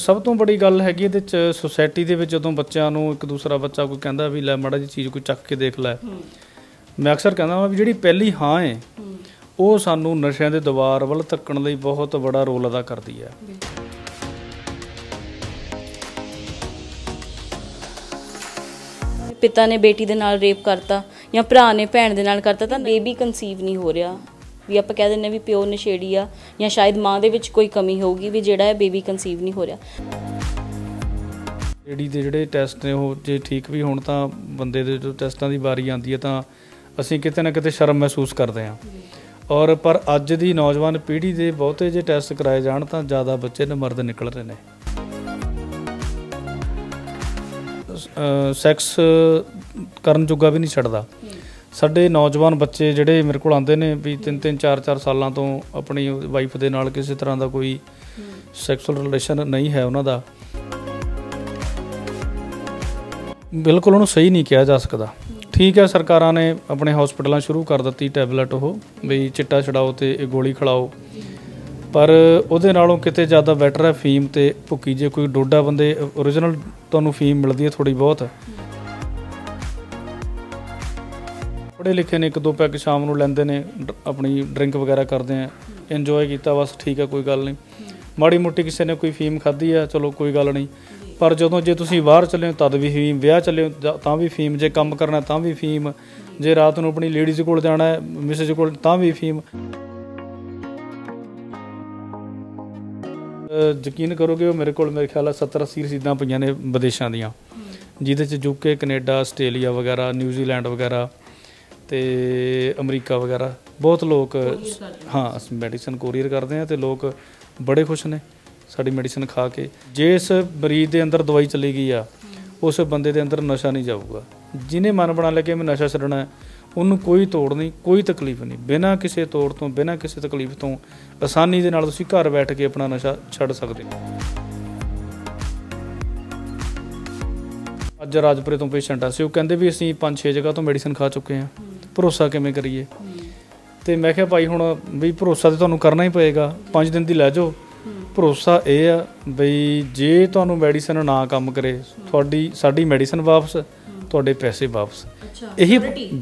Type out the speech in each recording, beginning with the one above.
ਸਭ ਤੋਂ ਬੜੀ ਗੱਲ ਹੈਗੀ ਇਹਦੇ ਚ ਸੋਸਾਇਟੀ ਦੇ ਵਿੱਚ ਜਦੋਂ ਬੱਚਿਆਂ ਨੂੰ ਇੱਕ ਦੂਸਰਾ ਬੱਚਾ ਕੋਈ ਕਹਿੰਦਾ ਵੀ ਲੈ ਮਾੜਾ ਜੀ ਚੀਜ਼ ਕੋਈ ਚੱਕ ਕੇ ਦੇਖ ਲੈ ਮੈਂ ਅਕਸਰ ਕਹਿੰਦਾ ਵੀ ਜਿਹੜੀ ਪਹਿਲੀ ਹਾਂ ਹੈ ਉਹ ਸਾਨੂੰ ਨਸ਼ਿਆਂ ਦੇ ਦੁਆਰ ਵੱਲ ਧੱਕਣ ਲਈ ਬਹੁਤ ਵੱਡਾ ਰੋਲ ਅਦਾ ਕਰਦੀ ਹੈ ਪਿਤਾ ਨੇ ਬੇਟੀ ਦੇ ਨਾਲ ਰੇਪ ਕਰਤਾ ਜਾਂ ਭਰਾ ਨੇ ਭੈਣ ਦੇ ਨਾਲ ਕਰਤਾ ਤਾਂ ਬੇਬੀ ਕਨਸੀਵ ਨਹੀਂ ਹੋ ਰਿਹਾ ਵੀ ਆਪਾਂ ਕਹਿ ਦਿੰਨੇ ਵੀ ਪਿਓ ਨਸ਼ੇੜੀ ਆ ਜਾਂ ਸ਼ਾਇਦ ਮਾਂ ਦੇ ਵਿੱਚ ਕੋਈ ਕਮੀ ਹੋਊਗੀ ਵੀ ਜਿਹੜਾ ਹੈ ਬੇਬੀ ਕਨਸੀਵ ਨਹੀਂ ਹੋ ਰਿਹਾ ਜਿਹੜੀ ਦੇ ਜਿਹੜੇ ਟੈਸਟ ਨੇ ਉਹ ਜੇ ਠੀਕ ਵੀ ਹੋਣ ਤਾਂ ਬੰਦੇ ਦੇ ਜੋ ਟੈਸਟਾਂ ਦੀ ਵਾਰੀ ਆਉਂਦੀ ਹੈ ਤਾਂ ਅਸੀਂ ਕਿਤੇ ਨਾ ਕਿਤੇ ਸ਼ਰਮ ਮਹਿਸੂਸ ਕਰਦੇ ਹਾਂ ਔਰ ਪਰ ਅੱਜ ਦੀ ਨੌਜਵਾਨ ਪੀੜ੍ਹੀ ਦੇ ਬਹੁਤੇ ਜੇ ਟੈਸਟ ਕਰਾਏ ਜਾਣ ਤਾਂ ਜ਼ਿਆਦਾ ਬੱਚੇ ਨੇ ਮਰਦ ਨਿਕਲ ਰਹੇ ਨੇ ਸੈਕਸ ਕਰਨ ਜੋਗਾ ਵੀ ਨਹੀਂ ਛੱਡਦਾ ਸਾਡੇ ਨੌਜਵਾਨ ਬੱਚੇ ਜਿਹੜੇ ਮੇਰੇ ਕੋਲ ਆਉਂਦੇ ਨੇ ਵੀ 3-3 4 ਚਾਰ ਸਾਲਾਂ ਤੋਂ ਆਪਣੀ ਵਾਈਫ ਦੇ ਨਾਲ ਕਿਸੇ ਤਰ੍ਹਾਂ ਦਾ ਕੋਈ ਸੈਕਸੁਅਲ ਰਿਲੇਸ਼ਨ ਨਹੀਂ ਹੈ ਉਹਨਾਂ ਦਾ ਬਿਲਕੁਲ ਉਹਨੂੰ ਸਹੀ ਨਹੀਂ ਕਿਹਾ ਜਾ ਸਕਦਾ ਠੀਕ ਹੈ ਸਰਕਾਰਾਂ ਨੇ ਆਪਣੇ ਹਸਪੀਟਲਾਂ ਸ਼ੁਰੂ ਕਰ ਦਿੱਤੀ ਟੈਬਲੇਟ ਉਹ ਵੀ ਚਿੱਟਾ ਛਡਾਓ ਤੇ ਇਹ ਗੋਲੀ ਖਿਲਾਓ ਪਰ ਉਹਦੇ ਨਾਲੋਂ ਕਿਤੇ ਜ਼ਿਆਦਾ ਬੈਟਰ ਹੈ ਫੀਮ ਤੇ ਭੁੱਕੀ ਜੇ ਕੋਈ ਡੋਡਾ ਬੰਦੇ origignal ਤੁਹਾਨੂੰ ਫੀਮ ਮਿਲਦੀ ਹੈ ਥੋੜੀ ਬਹੁਤ ਪੜੇ ਲਿਖੇ ਨੇ ਇੱਕ ਦੋ ਪੈਕ ਸ਼ਾਮ ਨੂੰ ਲੈਂਦੇ ਨੇ ਆਪਣੀ ਡਰਿੰਕ ਵਗੈਰਾ ਕਰਦੇ ਆ ਇੰਜੋਏ ਕੀਤਾ ਬਸ ਠੀਕ ਆ ਕੋਈ ਗੱਲ ਨਹੀਂ ਮਾੜੀ ਮੋਟੀ ਕਿਸੇ ਨੇ ਕੋਈ ਫੀਮ ਖਾਧੀ ਆ ਚਲੋ ਕੋਈ ਗੱਲ ਨਹੀਂ ਪਰ ਜਦੋਂ ਜੇ ਤੁਸੀਂ ਬਾਹਰ ਚੱਲੇ ਤਦ ਵੀ ਫੀਮ ਵਿਆਹ ਚੱਲੇ ਤਾਂ ਵੀ ਫੀਮ ਜੇ ਕੰਮ ਕਰਨਾ ਤਾਂ ਵੀ ਫੀਮ ਜੇ ਰਾਤ ਨੂੰ ਆਪਣੀ ਲੇਡੀਜ਼ ਕੋਲ ਜਾਣਾ ਹੈ ਮਿਸੇਜ ਕੋਲ ਤਾਂ ਵੀ ਫੀਮ ਯਕੀਨ ਕਰੋਗੇ ਉਹ ਮੇਰੇ ਕੋਲ ਮੇਰੇ ਖਿਆਲ ਆ 70 80 ਰਸੀਦਾਂ ਪਈਆਂ ਨੇ ਵਿਦੇਸ਼ਾਂ ਦੀਆਂ ਜਿਹਦੇ ਚ ਯੂਕੇ ਕੈਨੇਡਾ ਆਸਟ੍ਰੇਲੀਆ ਵਗੈਰਾ ਨਿਊਜ਼ੀਲੈਂਡ ਵਗੈਰਾ ਤੇ ਅਮਰੀਕਾ ਵਗੈਰਾ ਬਹੁਤ ਲੋਕ ਹਾਂ ਮੈਡੀਸਨ ਕੋਰੀਅਰ ਕਰਦੇ ਆ ਤੇ ਲੋਕ ਬੜੇ ਖੁਸ਼ ਨੇ ਸਾਡੀ ਮੈਡੀਸਨ ਖਾ ਕੇ ਜੇ ਇਸ ਮਰੀਜ਼ ਦੇ ਅੰਦਰ ਦਵਾਈ ਚਲੀ ਗਈ ਆ ਉਸ ਬੰਦੇ ਦੇ ਅੰਦਰ ਨਸ਼ਾ ਨਹੀਂ ਜਾਊਗਾ ਜਿਨੇ ਮਨ ਬਣਾ ਲਿਆ ਕਿ ਮੈਂ ਨਸ਼ਾ ਛੱਡਣਾ ਉਹਨੂੰ ਕੋਈ ਤੋੜ ਨਹੀਂ ਕੋਈ ਤਕਲੀਫ ਨਹੀਂ ਬਿਨਾਂ ਕਿਸੇ ਤੋੜ ਤੋਂ ਬਿਨਾਂ ਕਿਸੇ ਤਕਲੀਫ ਤੋਂ ਆਸਾਨੀ ਦੇ ਨਾਲ ਤੁਸੀਂ ਘਰ ਬੈਠ ਕੇ ਆਪਣਾ ਨਸ਼ਾ ਛੱਡ ਸਕਦੇ ਹੋ ਅੱਜ ਰਾਜਪੁਰੇ ਤੋਂ ਪੇਸ਼ੈਂਟ ਆ ਸੀ ਉਹ ਕਹਿੰਦੇ ਵੀ ਅਸੀਂ 5-6 ਜਗ੍ਹਾ ਤੋਂ ਮੈਡੀਸਨ ਖਾ ਚੁੱਕੇ ਆ ਭਰੋਸਾ ਕਿਵੇਂ ਕਰੀਏ ਤੇ ਮੈਂ ਕਿਹਾ ਭਾਈ ਹੁਣ ਵੀ ਭਰੋਸਾ ਤੇ ਤੁਹਾਨੂੰ ਕਰਨਾ ਹੀ ਪਏਗਾ 5 ਦਿਨ ਦੀ ਲੈ ਜਾਓ ਭਰੋਸਾ ਇਹ ਆ ਬਈ ਜੇ ਤੁਹਾਨੂੰ ਮੈਡੀਸਨ ਨਾ ਕੰਮ ਕਰੇ ਤੁਹਾਡੀ ਸਾਡੀ ਮੈਡੀਸਨ ਵਾਪਸ ਤੁਹਾਡੇ ਪੈਸੇ ਵਾਪਸ ਇਹੀ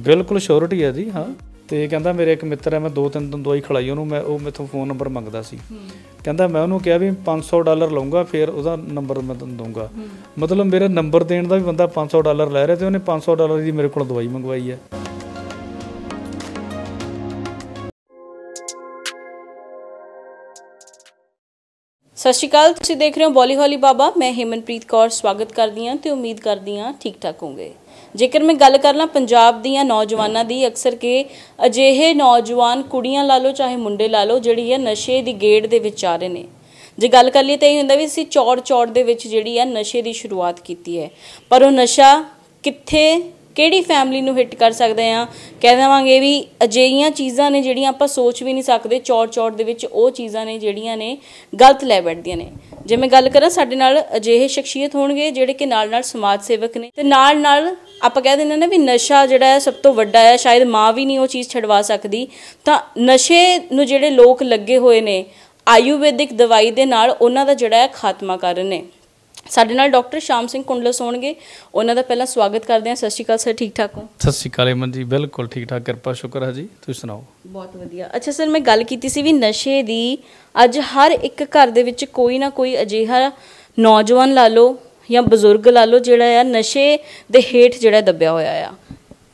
ਬਿਲਕੁਲ ਸ਼ੋਰਟੀ ਹੈ ਜੀ ਹਾਂ ਤੇ ਕਹਿੰਦਾ ਮੇਰੇ ਇੱਕ ਮਿੱਤਰ ਹੈ ਮੈਂ ਦੋ ਤਿੰਨ ਦਿਨ ਦਵਾਈ ਖਲਾਈ ਉਹਨੂੰ ਮੈਂ ਉਹ ਮੇਥੋਂ ਫੋਨ ਨੰਬਰ ਮੰਗਦਾ ਸੀ ਕਹਿੰਦਾ ਮੈਂ ਉਹਨੂੰ ਕਿਹਾ ਵੀ 500 ਡਾਲਰ ਲਵਾਂਗਾ ਫਿਰ ਉਹਦਾ ਨੰਬਰ ਮੈਂ ਤੁਹਾਨੂੰ ਦਊਂਗਾ ਮਤਲਬ ਮੇਰੇ ਨੰਬਰ ਦੇਣ ਦਾ ਵੀ ਬੰਦਾ 500 ਡਾਲਰ ਲੈ ਰਿਹਾ ਤੇ ਉਹਨੇ 500 ਡਾਲਰ ਦੀ ਮੇਰੇ ਕੋਲ ਦਵਾਈ ਮੰਗਵਾਈ ਹੈ ਸਤਿ ਸ਼੍ਰੀ ਅਕਾਲ ਤੁਸੀਂ ਦੇਖ ਰਹੇ ਹੋ ਬੋਲੀ ਹੌਲੀ ਬਾਬਾ ਮੈਂ ਹਿਮਨਪ੍ਰੀਤ ਕੌਰ ਸਵਾਗਤ ਕਰਦੀ ਹਾਂ ਤੇ ਉਮੀਦ ਕਰਦੀ ਹਾਂ ਠੀਕ ਠਾਕ ਹੋਵੋਗੇ ਜੇਕਰ ਮੈਂ ਗੱਲ ਕਰ ਲਾਂ ਪੰਜਾਬ ਦੀਆਂ ਨੌਜਵਾਨਾਂ ਦੀ ਅਕਸਰ ਕਿ ਅਜਿਹੇ ਨੌਜਵਾਨ ਕੁੜੀਆਂ ਲਾ ਲਓ ਚਾਹੇ ਮੁੰਡੇ ਲਾ ਲਓ ਜਿਹੜੀ ਹੈ ਨਸ਼ੇ ਦੀ ਗੇੜ ਦੇ ਵਿੱਚ ਆ ਰਹੇ ਨੇ ਜੇ ਗੱਲ ਕਰ ਲਈ ਤਾਂ ਇਹ ਹੁੰਦਾ ਵੀ ਅਸੀਂ ਚੌੜ ਚੌੜ ਦੇ ਵਿੱਚ ਜਿਹੜੀ ਹੈ ਨਸ਼ੇ ਦੀ ਸ਼ੁਰੂਆਤ ਕੀਤੀ ਹੈ ਪਰ ਉਹ ਨਸ਼ਾ ਕਿੱਥੇ ਕਿਹੜੀ ਫੈਮਿਲੀ ਨੂੰ ਹਿੱਟ ਕਰ ਸਕਦੇ ਆ ਕਹਿ ਦੇਵਾਂਗੇ ਵੀ ਅਜਿਹੀਆਂ ਚੀਜ਼ਾਂ ਨੇ ਜਿਹੜੀਆਂ ਆਪਾਂ ਸੋਚ ਵੀ ਨਹੀਂ ਸਕਦੇ ਚੌੜ-ਚੌੜ ਦੇ ਵਿੱਚ ਉਹ ਚੀਜ਼ਾਂ ਨੇ ਜਿਹੜੀਆਂ ਨੇ ਗਲਤ ਲੈ ਬੈਠਦੀਆਂ ਨੇ ਜੇ ਮੈਂ ਗੱਲ ਕਰਾਂ ਸਾਡੇ ਨਾਲ ਅਜਿਹੇ ਸ਼ਖਸੀਅਤ ਹੋਣਗੇ ਜਿਹੜੇ ਕਿ ਨਾਲ-ਨਾਲ ਸਮਾਜ ਸੇਵਕ ਨੇ ਤੇ ਨਾਲ-ਨਾਲ ਆਪਾਂ ਕਹਿ ਦਿੰਦੇ ਨੇ ਵੀ ਨਸ਼ਾ ਜਿਹੜਾ ਹੈ ਸਭ ਤੋਂ ਵੱਡਾ ਹੈ ਸ਼ਾਇਦ ਮਾਂ ਵੀ ਨਹੀਂ ਉਹ ਚੀਜ਼ ਛਡਵਾ ਸਕਦੀ ਤਾਂ ਨਸ਼ੇ ਨੂੰ ਜਿਹੜੇ ਲੋਕ ਲੱਗੇ ਹੋਏ ਨੇ ਆਯੁਰਵੈਦਿਕ ਦਵਾਈ ਦੇ ਨਾਲ ਉਹਨਾਂ ਦਾ ਜਿਹੜਾ ਹੈ ਖਾਤਮਾ ਕਰ ਰਹੇ ਨੇ ਸਾਡੇ ਨਾਲ ਡਾਕਟਰ ਸ਼ਾਮ ਸਿੰਘ ਕੁੰਡਲਸ ਹੋਣਗੇ ਉਹਨਾਂ ਦਾ ਪਹਿਲਾਂ ਸਵਾਗਤ ਕਰਦੇ ਹਾਂ ਸਤਿ ਸ਼੍ਰੀ ਅਕਾਲ ਸਰ ਠੀਕ ਠਾਕ ਹੋ ਸਤਿ ਸ਼੍ਰੀ ਅਕਾਲ ਮਨ ਜੀ ਬਿਲਕੁਲ ਠੀਕ ਠਾਕ ਕਿਰਪਾ ਸ਼ੁਕਰ ਹੈ ਜੀ ਤੁਸੀਂ ਸੁਣਾਓ ਬਹੁਤ ਵਧੀਆ ਅੱਛਾ ਸਰ ਮੈਂ ਗੱਲ ਕੀਤੀ ਸੀ ਵੀ ਨਸ਼ੇ ਦੀ ਅੱਜ ਹਰ ਇੱਕ ਘਰ ਦੇ ਵਿੱਚ ਕੋਈ ਨਾ ਕੋਈ ਅਜਿਹਾ ਨੌਜਵਾਨ ਲਾ ਲਓ ਜਾਂ ਬਜ਼ੁਰਗ ਲਾ ਲਓ ਜਿਹੜਾ ਆ ਨਸ਼ੇ ਦੇ ਹੇਠ ਜਿਹੜਾ ਦੱਬਿਆ ਹੋਇਆ ਆ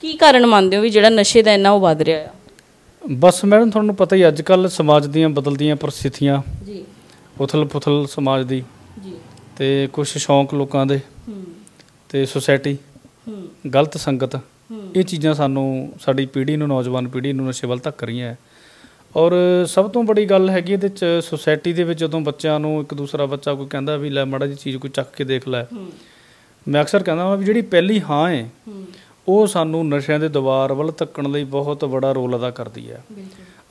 ਕੀ ਕਾਰਨ ਮੰਨਦੇ ਹੋ ਵੀ ਜਿਹੜਾ ਨਸ਼ੇ ਦਾ ਇੰਨਾ ਉਹ ਵੱਧ ਰਿਹਾ ਆ ਬਸ ਮੈਡਮ ਤੁਹਾਨੂੰ ਪਤਾ ਹੀ ਅੱਜ ਕੱਲ ਸਮਾਜ ਦੀਆਂ ਬਦਲਦੀਆਂ ਪਰਿਸਥਿਤੀਆਂ ਜੀ ਉਥਲ-ਪੁਥਲ ਸਮਾਜ ਦੀ ਜੀ ਤੇ ਕੁਝ ਸ਼ੌਂਕ ਲੋਕਾਂ ਦੇ ਤੇ ਸੋਸਾਇਟੀ ਗਲਤ ਸੰਗਤ ਇਹ ਚੀਜ਼ਾਂ ਸਾਨੂੰ ਸਾਡੀ ਪੀੜ੍ਹੀ ਨੂੰ ਨੌਜਵਾਨ ਪੀੜ੍ਹੀ ਨੂੰ ਨਸ਼ੇ ਵੱਲ ਧੱਕ ਰਹੀਆਂ ਹੈ ਔਰ ਸਭ ਤੋਂ ਵੱਡੀ ਗੱਲ ਹੈਗੀ ਇਹਦੇ ਚ ਸੋਸਾਇਟੀ ਦੇ ਵਿੱਚ ਜਦੋਂ ਬੱਚਿਆਂ ਨੂੰ ਇੱਕ ਦੂਸਰਾ ਬੱਚਾ ਕੋਈ ਕਹਿੰਦਾ ਵੀ ਲੈ ਮਾੜਾ ਜੀ ਚੀਜ਼ ਕੋਈ ਚੱਕ ਕੇ ਦੇਖ ਲੈ ਮੈਂ ਅਕਸਰ ਕਹਿੰਦਾ ਹਾਂ ਵੀ ਜਿਹੜੀ ਪਹਿਲੀ ਹਾਂ ਹੈ ਉਹ ਸਾਨੂੰ ਨਸ਼ਿਆਂ ਦੇ ਦੁਆਰ ਵੱਲ ਧੱਕਣ ਲਈ ਬਹੁਤ ਵੱਡਾ ਰੋਲ ਅਦਾ ਕਰਦੀ ਹੈ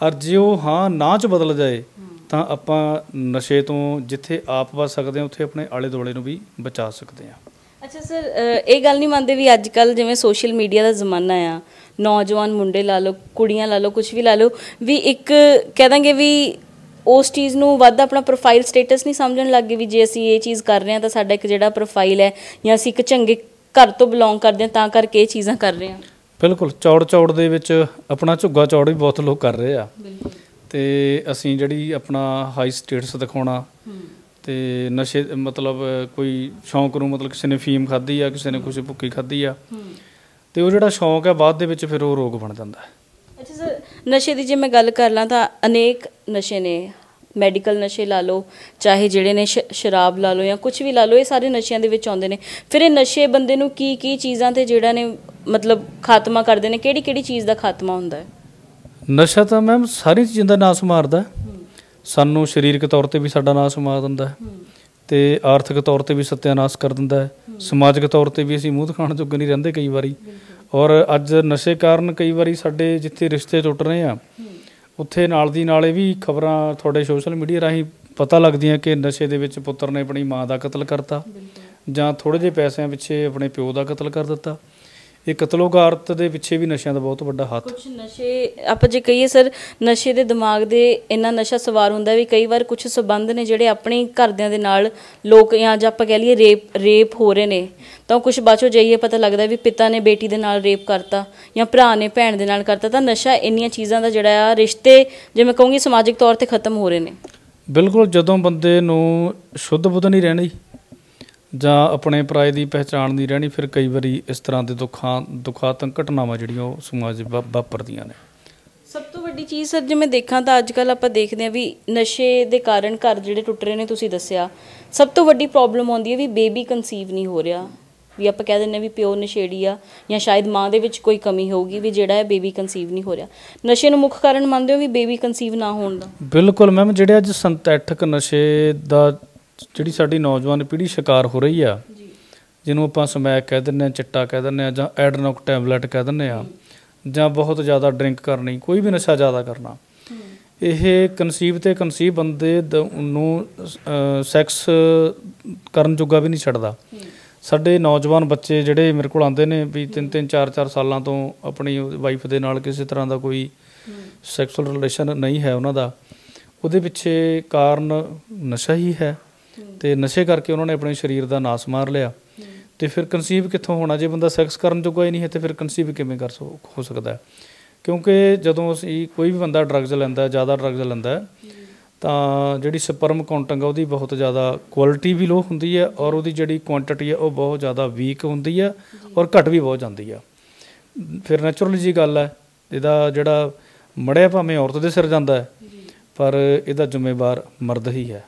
ਔਰ ਜੇ ਉਹ ਹਾਂ ਨਾ ਚ ਬਦਲ ਜਾਏ ਤਾਂ ਆਪਾਂ ਨਸ਼ੇ ਤੋਂ ਜਿੱਥੇ ਆਪ ਬਚ ਸਕਦੇ ਹਾਂ ਉੱਥੇ ਆਪਣੇ ਆਲੇ ਦੁਆਲੇ ਨੂੰ ਵੀ ਬਚਾ ਸਕਦੇ ਹਾਂ ਅੱਛਾ ਸਰ ਇਹ ਗੱਲ ਨਹੀਂ ਮੰਨਦੇ ਵੀ ਅੱਜ ਕੱਲ ਜਿਵੇਂ ਸੋਸ਼ਲ ਮੀਡੀਆ ਦਾ ਜ਼ਮਾਨਾ ਆ ਨੌਜਵਾਨ ਮੁੰਡੇ ਲਾ ਲਓ ਕੁੜੀਆਂ ਲਾ ਲਓ ਕੁਝ ਵੀ ਲਾ ਲਓ ਵੀ ਇੱਕ ਕਹਿ ਦਾਂਗੇ ਵੀ ਉਸ ਚੀਜ਼ ਨੂੰ ਵੱਧ ਆਪਣਾ ਪ੍ਰੋਫਾਈਲ ਸਟੇਟਸ ਨਹੀਂ ਸਮਝਣ ਲੱਗ ਗਏ ਵੀ ਜੇ ਅਸੀਂ ਇਹ ਚੀਜ਼ ਕਰ ਰਹੇ ਹਾਂ ਤਾਂ ਸਾਡਾ ਇੱਕ ਜਿਹੜਾ ਪ੍ਰੋਫਾਈਲ ਹੈ ਜਾਂ ਅਸੀਂ ਇੱਕ ਚੰਗੇ ਘਰ ਤੋਂ ਬਿਲੋਂਗ ਕਰਦੇ ਹਾਂ ਤਾਂ ਕਰਕੇ ਇਹ ਚੀਜ਼ਾਂ ਕਰ ਰਹੇ ਹਾਂ ਬਿਲਕੁਲ ਚੌੜ ਚੌੜ ਦੇ ਵਿੱਚ ਆਪਣਾ ਝੁੱਗਾ ਚੌੜ ਵੀ ਬਹੁਤ ਲੋਕ ਕਰ ਰਹੇ ਆ ਬਿਲਕੁਲ ਤੇ ਅਸੀਂ ਜਿਹੜੀ ਆਪਣਾ ਹਾਈ ਸਟੇਟਸ ਦਿਖਾਉਣਾ ਤੇ ਨਸ਼ੇ ਮਤਲਬ ਕੋਈ ਸ਼ੌਂਕ ਨੂੰ ਮਤਲਬ ਕਿਸੇ ਨੇ ਫੀਮ ਖਾਧੀ ਆ ਕਿਸੇ ਨੇ ਕੁਝ ਭੁੱਕੀ ਖਾਧੀ ਆ ਤੇ ਉਹ ਜਿਹੜਾ ਸ਼ੌਂਕ ਹੈ ਬਾਅਦ ਦੇ ਵਿੱਚ ਫਿਰ ਉਹ ਰੋਗ ਬਣ ਜਾਂਦਾ ਹੈ ਅੱਛਾ ਸਰ ਨਸ਼ੇ ਦੀ ਜੇ ਮੈਂ ਗੱਲ ਕਰ ਲਾਂ ਤਾਂ ਅਨੇਕ ਨਸ਼ੇ ਨੇ ਮੈਡੀਕਲ ਨਸ਼ੇ ਲਾ ਲਓ ਚਾਹੇ ਜਿਹੜੇ ਨੇ ਸ਼ਰਾਬ ਲਾ ਲਓ ਜਾਂ ਕੁਝ ਵੀ ਲਾ ਲਓ ਇਹ ਸਾਰੇ ਨਸ਼ਿਆਂ ਦੇ ਵਿੱਚ ਆਉਂਦੇ ਨੇ ਫਿਰ ਇਹ ਨਸ਼ੇ ਬੰਦੇ ਨੂੰ ਕੀ ਕੀ ਚੀਜ਼ਾਂ ਤੇ ਜਿਹੜਾ ਨੇ ਮਤਲਬ ਖਾਤਮਾ ਕਰਦੇ ਨੇ ਕਿਹੜੀ ਕਿਹੜੀ ਚੀਜ਼ ਦਾ ਖਾਤਮਾ ਹੁੰਦਾ ਹੈ ਨਸ਼ਾ ਤਾਂ ਮੈਮ ਸਾਰੀ ਚੀਜ਼ਾਂ ਦਾ ਨਾਸ ਮਾਰਦਾ ਸਾਨੂੰ ਸਰੀਰਕ ਤੌਰ ਤੇ ਵੀ ਸਾਡਾ ਨਾਸ ਮਾਰ ਦਿੰਦਾ ਹੈ ਤੇ ਆਰਥਿਕ ਤੌਰ ਤੇ ਵੀ ਸਤਿਆਨਾਸ਼ ਕਰ ਦਿੰਦਾ ਹੈ ਸਮਾਜਿਕ ਤੌਰ ਤੇ ਵੀ ਅਸੀਂ ਮੂੰਹ ਦਿਖਾਣ ਜੋਗੇ ਨਹੀਂ ਰਹਿੰਦੇ ਕਈ ਵਾਰੀ ਔਰ ਅੱਜ ਨਸ਼ੇ ਕਾਰਨ ਕਈ ਵਾਰੀ ਸਾਡੇ ਜਿੱਥੇ ਰਿਸ਼ਤੇ ਟੁੱਟ ਰਹੇ ਆ ਉੱਥੇ ਨਾਲ ਦੀ ਨਾਲੇ ਵੀ ਖਬਰਾਂ ਤੁਹਾਡੇ ਸੋਸ਼ਲ ਮੀਡੀਆ ਰਾਹੀਂ ਪਤਾ ਲੱਗਦੀਆਂ ਕਿ ਨਸ਼ੇ ਦੇ ਵਿੱਚ ਪੁੱਤਰ ਨੇ ਆਪਣੀ ਮਾਂ ਦਾ ਕਤਲ ਕਰਤਾ ਜਾਂ ਥੋੜੇ ਜਿਹੇ ਪੈਸਿਆਂ ਪਿੱਛੇ ਆਪਣੇ ਪਿਓ ਦਾ ਕਤਲ ਕਰ ਦਿੱਤਾ ਇਹ ਕਤਲੋਗਾਰਤ ਦੇ ਪਿੱਛੇ ਵੀ ਨਸ਼ਿਆਂ ਦਾ ਬਹੁਤ ਵੱਡਾ ਹੱਥ ਕੁਝ ਨਸ਼ੇ ਆਪਾਂ ਜੇ ਕਹੀਏ ਸਰ ਨਸ਼ੇ ਦੇ ਦਿਮਾਗ ਦੇ ਇੰਨਾ ਨਸ਼ਾ ਸਵਾਰ ਹੁੰਦਾ ਵੀ ਕਈ ਵਾਰ ਕੁਝ ਸਬੰਧ ਨੇ ਜਿਹੜੇ ਆਪਣੇ ਘਰਦਿਆਂ ਦੇ ਨਾਲ ਲੋਕ ਜਾਂ ਜੇ ਆਪਾਂ ਕਹ ਲਈਏ ਰੇਪ ਰੇਪ ਹੋ ਰਹੇ ਨੇ ਤਾਂ ਕੁਝ ਬਾਚੋ ਜਾਈਏ ਪਤਾ ਲੱਗਦਾ ਵੀ ਪਿਤਾ ਨੇ ਬੇਟੀ ਦੇ ਨਾਲ ਰੇਪ ਕਰਤਾ ਜਾਂ ਭਰਾ ਨੇ ਭੈਣ ਦੇ ਨਾਲ ਕਰਤਾ ਤਾਂ ਨਸ਼ਾ ਇੰਨੀਆਂ ਚੀਜ਼ਾਂ ਦਾ ਜਿਹੜਾ ਆ ਰਿਸ਼ਤੇ ਜਿਵੇਂ ਕਹੂੰਗੀ ਸਮਾਜਿਕ ਤੌਰ ਤੇ ਖਤਮ ਹੋ ਰਹੇ ਨੇ ਬਿਲਕੁਲ ਜਦੋਂ ਬੰਦੇ ਨੂੰ ਸ਼ੁੱਧ ਬੁੱਧ ਨਹੀਂ ਰਹਿਣੀ ਜਾਂ ਆਪਣੇ ਪਰਾਏ ਦੀ ਪਹਿਚਾਣ ਨਹੀਂ ਰਹਿਣੀ ਫਿਰ ਕਈ ਵਾਰੀ ਇਸ ਤਰ੍ਹਾਂ ਦੇ ਦੁੱਖਾਂ ਦੁਖਾਤਨ ਘਟਨਾਵਾਂ ਜਿਹੜੀਆਂ ਉਹ ਸਮਾਜ ਵਿੱਚ ਵਾਪਰਦੀਆਂ ਨੇ ਸਭ ਤੋਂ ਵੱਡੀ ਚੀਜ਼ ਸਰ ਜੇ ਮੈਂ ਦੇਖਾਂ ਤਾਂ ਅੱਜ ਕੱਲ ਆਪਾਂ ਦੇਖਦੇ ਆ ਵੀ ਨਸ਼ੇ ਦੇ ਕਾਰਨ ਘਰ ਜਿਹੜੇ ਟੁੱਟ ਰਹੇ ਨੇ ਤੁਸੀਂ ਦੱਸਿਆ ਸਭ ਤੋਂ ਵੱਡੀ ਪ੍ਰੋਬਲਮ ਆਉਂਦੀ ਹੈ ਵੀ ਬੇਬੀ ਕਨਸੀਵ ਨਹੀਂ ਹੋ ਰਿਹਾ ਵੀ ਆਪਾਂ ਕਹਿ ਦਿੰਨੇ ਵੀ ਪਿਓ ਨਸ਼ੇੜੀ ਆ ਜਾਂ ਸ਼ਾਇਦ ਮਾਂ ਦੇ ਵਿੱਚ ਕੋਈ ਕਮੀ ਹੋਊਗੀ ਵੀ ਜਿਹੜਾ ਹੈ ਬੇਬੀ ਕਨਸੀਵ ਨਹੀਂ ਹੋ ਰਿਹਾ ਨਸ਼ੇ ਨੂੰ ਮੁੱਖ ਕਾਰਨ ਮੰਨਦੇ ਹੋ ਵੀ ਬੇਬੀ ਕਨਸੀਵ ਨਾ ਹੋਣ ਦਾ ਬਿਲਕੁਲ ਮੈਮ ਜਿਹੜੇ ਅੱਜ ਸਿੰਥੈਟਿਕ ਨਸ਼ੇ ਦਾ ਜਿਹੜੀ ਸਾਡੀ ਨੌਜਵਾਨ ਪੀੜ੍ਹੀ ਸ਼ਿਕਾਰ ਹੋ ਰਹੀ ਆ ਜਿਹਨੂੰ ਆਪਾਂ ਸਮੈਕ ਕਹਿ ਦਿੰਦੇ ਆ ਚਿੱਟਾ ਕਹਿ ਦਿੰਦੇ ਆ ਜਾਂ ਐਡਨੋਕ ਟੈਬਲੇਟ ਕਹਿ ਦਿੰਦੇ ਆ ਜਾਂ ਬਹੁਤ ਜ਼ਿਆਦਾ ਡਰਿੰਕ ਕਰਨੀ ਕੋਈ ਵੀ ਨਸ਼ਾ ਜ਼ਿਆਦਾ ਕਰਨਾ ਇਹ ਕਨਸੀਵ ਤੇ ਕਨਸੀਵ ਬੰਦੇ ਨੂੰ ਸੈਕਸ ਕਰਨ ਜੋਗਾ ਵੀ ਨਹੀਂ ਛੱਡਦਾ ਸਾਡੇ ਨੌਜਵਾਨ ਬੱਚੇ ਜਿਹੜੇ ਮੇਰੇ ਕੋਲ ਆਉਂਦੇ ਨੇ ਵੀ 3-3 4-4 ਸਾਲਾਂ ਤੋਂ ਆਪਣੀ ਵਾਈਫ ਦੇ ਨਾਲ ਕਿਸੇ ਤਰ੍ਹਾਂ ਦਾ ਕੋਈ ਸੈਕਸੁਅਲ ਰਿਲੇਸ਼ਨ ਨਹੀਂ ਹੈ ਉਹਨਾਂ ਦਾ ਉਹਦੇ ਪਿੱਛੇ ਕਾਰਨ ਨਸ਼ਾ ਹੀ ਹੈ ਤੇ ਨਸ਼ੇ ਕਰਕੇ ਉਹਨਾਂ ਨੇ ਆਪਣੇ ਸਰੀਰ ਦਾ ਨਾਸ ਮਾਰ ਲਿਆ ਤੇ ਫਿਰ ਕਨਸੀਵ ਕਿੱਥੋਂ ਹੋਣਾ ਜੇ ਬੰਦਾ ਸੈਕਸ ਕਰਨ ਜੋਗਾ ਹੀ ਨਹੀਂ ਹੈ ਤੇ ਫਿਰ ਕਨਸੀਵ ਕਿਵੇਂ ਕਰ ਹੋ ਸਕਦਾ ਕਿਉਂਕਿ ਜਦੋਂ ਅਸੀਂ ਕੋਈ ਵੀ ਬੰਦਾ ਡਰੱਗਸ ਲੈਂਦਾ ਜ਼ਿਆਦਾ ਡਰੱਗਸ ਲੈਂਦਾ ਤਾਂ ਜਿਹੜੀ ਸਪਰਮ ਕਾਉਂਟਿੰਗ ਆ ਉਹਦੀ ਬਹੁਤ ਜ਼ਿਆਦਾ ਕੁਆਲਿਟੀ ਵੀ ਲੋ ਹੁੰਦੀ ਹੈ ਔਰ ਉਹਦੀ ਜਿਹੜੀ ਕੁਆਂਟੀਟੀ ਹੈ ਉਹ ਬਹੁਤ ਜ਼ਿਆਦਾ ਵੀਕ ਹੁੰਦੀ ਹੈ ਔਰ ਘਟ ਵੀ ਬਹੁਤ ਜਾਂਦੀ ਹੈ ਫਿਰ ਨੈਚੁਰਲੀ ਜੀ ਗੱਲ ਹੈ ਇਹਦਾ ਜਿਹੜਾ ਮੜਿਆ ਭਾਵੇਂ ਔਰਤ ਦੇ ਸਿਰ ਜਾਂਦਾ ਹੈ ਪਰ ਇਹਦਾ ਜ਼ਿੰਮੇਵਾਰ ਮਰਦ ਹੀ ਹੈ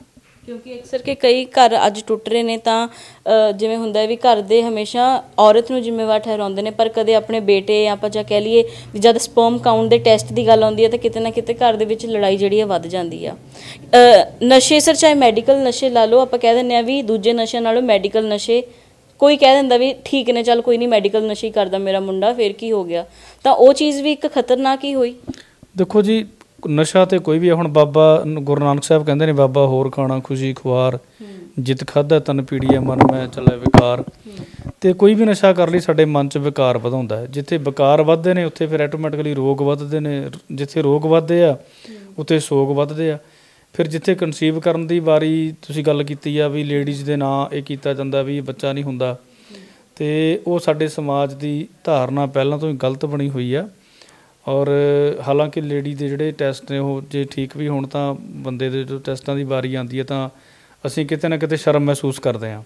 ਕਿਉਂਕਿ ਅਕਸਰ ਕਿ ਕਈ ਘਰ ਅੱਜ ਟੁੱਟ ਰਹੇ ਨੇ ਤਾਂ ਜਿਵੇਂ ਹੁੰਦਾ ਹੈ ਵੀ ਘਰ ਦੇ ਹਮੇਸ਼ਾ ਔਰਤ ਨੂੰ ਜ਼ਿੰਮੇਵਾਰ ਠਹਿਰਾਉਂਦੇ ਨੇ ਪਰ ਕਦੇ ਆਪਣੇ ਬੇਟੇ ਜਾਂ ਆਪਾਂ ਜਾਂ ਕਹਿ ਲਈਏ ਜਦ ਸਪਰਮ ਕਾਊਂਟ ਦੇ ਟੈਸਟ ਦੀ ਗੱਲ ਆਉਂਦੀ ਹੈ ਤਾਂ ਕਿਤੇ ਨਾ ਕਿਤੇ ਘਰ ਦੇ ਵਿੱਚ ਲੜਾਈ ਜਿਹੜੀ ਹੈ ਵੱਧ ਜਾਂਦੀ ਆ ਨਸ਼ੇ ਸਰ ਚਾਹੇ ਮੈਡੀਕਲ ਨਸ਼ੇ ਲਾ ਲਓ ਆਪਾਂ ਕਹਿ ਦਿੰਨੇ ਆ ਵੀ ਦੂਜੇ ਨਸ਼ਿਆਂ ਨਾਲੋਂ ਮੈਡੀਕਲ ਨਸ਼ੇ ਕੋਈ ਕਹਿ ਦਿੰਦਾ ਵੀ ਠੀਕ ਨੇ ਚੱਲ ਕੋਈ ਨਹੀਂ ਮੈਡੀਕਲ ਨਸ਼ੇ ਕਰਦਾ ਮੇਰਾ ਮੁੰਡਾ ਫੇਰ ਕੀ ਹੋ ਗਿਆ ਤਾਂ ਉਹ ਚੀਜ਼ ਵੀ ਇੱਕ ਖਤਰਨਾਕ ਹੀ ਹੋਈ ਦੇਖੋ ਜੀ ਨਸ਼ਾ ਤੇ ਕੋਈ ਵੀ ਹੁਣ ਬਾਬਾ ਗੁਰੂ ਨਾਨਕ ਸਾਹਿਬ ਕਹਿੰਦੇ ਨੇ ਬਾਬਾ ਹੋਰ ਖਾਣਾ ਖੁਸ਼ੀ ਖੁਆਰ ਜਿਤ ਖਾਦਾ ਤਨ ਪੀੜੀਏ ਮਨ ਮੈਂ ਚੱਲੇ ਵਿਕਾਰ ਤੇ ਕੋਈ ਵੀ ਨਸ਼ਾ ਕਰ ਲਈ ਸਾਡੇ ਮਨ 'ਚ ਵਿਕਾਰ ਵਧਾਉਂਦਾ ਹੈ ਜਿੱਥੇ ਵਿਕਾਰ ਵੱਧਦੇ ਨੇ ਉੱਥੇ ਫਿਰ ਆਟੋਮੈਟਿਕਲੀ ਰੋਗ ਵੱਧਦੇ ਨੇ ਜਿੱਥੇ ਰੋਗ ਵੱਧਦੇ ਆ ਉੱਥੇ ਸੋਗ ਵੱਧਦੇ ਆ ਫਿਰ ਜਿੱਥੇ ਕਨਸੀਵ ਕਰਨ ਦੀ ਵਾਰੀ ਤੁਸੀਂ ਗੱਲ ਕੀਤੀ ਆ ਵੀ ਲੇਡੀਜ਼ ਦੇ ਨਾਂ ਇਹ ਕੀਤਾ ਜਾਂਦਾ ਵੀ ਬੱਚਾ ਨਹੀਂ ਹੁੰਦਾ ਤੇ ਉਹ ਸਾਡੇ ਸਮਾਜ ਦੀ ਧਾਰਨਾ ਪਹਿਲਾਂ ਤੋਂ ਹੀ ਗਲਤ ਬਣੀ ਹੋਈ ਆ ਔਰ ਹਾਲਾਂਕਿ ਲੇਡੀ ਦੇ ਜਿਹੜੇ ਟੈਸਟ ਨੇ ਉਹ ਜੇ ਠੀਕ ਵੀ ਹੋਣ ਤਾਂ ਬੰਦੇ ਦੇ ਜੋ ਟੈਸਟਾਂ ਦੀ ਵਾਰੀ ਆਉਂਦੀ ਹੈ ਤਾਂ ਅਸੀਂ ਕਿਤੇ ਨਾ ਕਿਤੇ ਸ਼ਰਮ ਮਹਿਸੂਸ ਕਰਦੇ ਹਾਂ